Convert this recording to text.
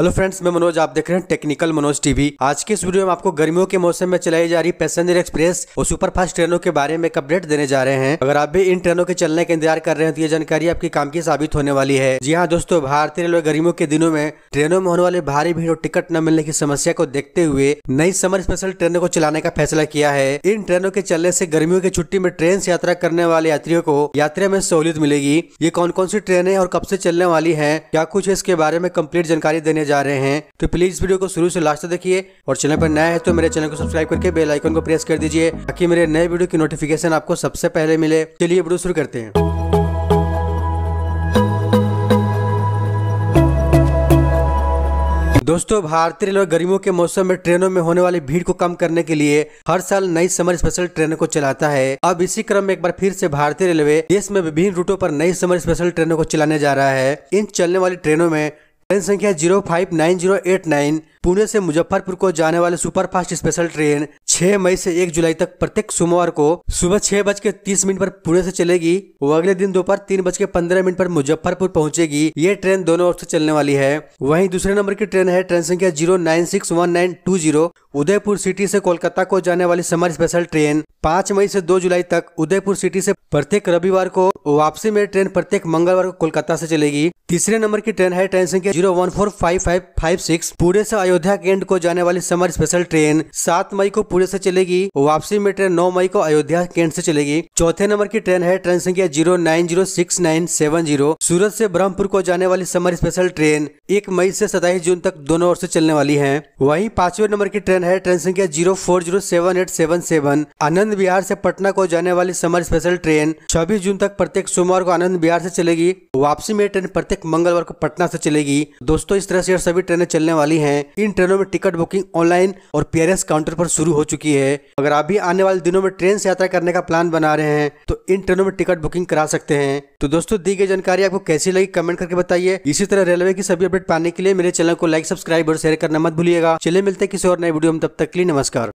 hello friends मैं मनोज आप देख रहे हैं टेक्निकल मनोज टीवी आज के इस वीडियो में आपको गर्मियों के मौसम में चलाई जा रही पैसेंजर एक्सप्रेस और सुपरफास्ट ट्रेनों के बारे में एक अपडेट देने जा रहे हैं अगर आप भी इन ट्रेनों के चलने का इंतजार कर रहे हैं तो ये जानकारी आपके काम की साबित होने वाली है जी हाँ दोस्तों भारतीय रेलवे गर्मियों के दिनों में ट्रेनों में होने वाली भारी भीड़ और टिकट न मिलने की समस्या को देखते हुए नई समर स्पेशल ट्रेनों को चलाने का फैसला किया है इन ट्रेनों के चलने ऐसी गर्मियों की छुट्टी में ट्रेन से यात्रा करने वाले यात्रियों को यात्रा में सहूलियत मिलेगी ये कौन कौन सी ट्रेनें और कब से चलने वाली है क्या कुछ इसके बारे में कम्प्लीट जानकारी देने जा रहे हैं तो प्लीज वीडियो को शुरू से लास्ट तक देखिए और चैनल पर नया है तो मेरे चैनल को सब्सक्राइब करके बेल आइकन को प्रेस कर दीजिए ताकि मेरे नए वीडियो की नोटिफिकेशन आपको सबसे पहले मिले चलिए वीडियो शुरू करते हैं दोस्तों भारतीय रेलवे गर्मियों के मौसम में ट्रेनों में होने वाली भीड़ को कम करने के लिए हर साल नई समर स्पेशल ट्रेनों को चलाता है अब इसी क्रम में एक बार फिर से भारतीय रेलवे देश में विभिन्न रूटों पर नई समर स्पेशल ट्रेनों को चलाने जा रहा है इन चलने वाली ट्रेनों में ट्रेन संख्या zero five nine zero eight nine Pune से मुजफ्फरपुर को जाने वाले सुपरफास्ट स्पेशल ट्रेन 6 मई से 1 जुलाई तक प्रत्येक सोमवार को सुबह छह बज के तीस मिनट आरोप पुणे से चलेगी वो अगले दिन दोपहर तीन बज के पंद्रह मिनट आरोप मुजफ्फरपुर पहुंचेगी ये ट्रेन दोनों ओर से चलने वाली है वहीं दूसरे नंबर की ट्रेन है ट्रेन संख्या zero nine six one nine two zero Udaipur city से कोलकाता को जाने वाली समर स्पेशल ट्रेन पाँच मई से दो जुलाई तक उदयपुर सिटी से प्रत्येक रविवार को वापसी में ट्रेन प्रत्येक मंगलवार को कोलकाता से चलेगी तीसरे नंबर की ट्रेन है ट्रेन संख्या zero one four five five five six Pune से अयोध्या एंड को जाने वाली समर स्पेशल ट्रेन सात मई को पुणे से चलेगी वापसी में ट्रेन नौ मई को अयोध्या एंड से चलेगी चौथे नंबर की ट्रेन है ट्रेन संख्या zero nine zero six nine seven zero Surat से ब्रह्मपुर को जाने वाली समर स्पेशल ट्रेन एक मई से सताईस जून तक दोनों ओर से चलने वाली है वही पांचवे नंबर की ट्रेन है ट्रेन संख्या zero four zero seven eight seven seven Anand Vihar से पटना को जाने वाली समर स्पेशल ट्रेन छब्बीस जून तक प्रत्येक सोमवार को आनंद बिहार से चलेगी वापसी में ट्रेन प्रत्येक मंगलवार को पटना से चलेगी दोस्तों इस तरह से सभी ट्रेनें चलने वाली है इन ट्रेनों में टिकट बुकिंग ऑनलाइन और पीआरएस काउंटर पर शुरू हो चुकी है अगर आप भी आने वाले दिनों में ट्रेन से यात्रा करने का प्लान बना रहे हैं तो इन ट्रेनों में टिकट बुकिंग करा सकते हैं तो दोस्तों दी गई जानकारी आपको कैसी लगी कमेंट करके बताइए इसी तरह रेलवे की सभी अपडेट पाने के लिए मेरे चैनल को लाइक सब्सक्राइब और शेयर करना मत भूलिएगा चले मिलते किसी और नए वीडियो में तब तक के लिए नमस्कार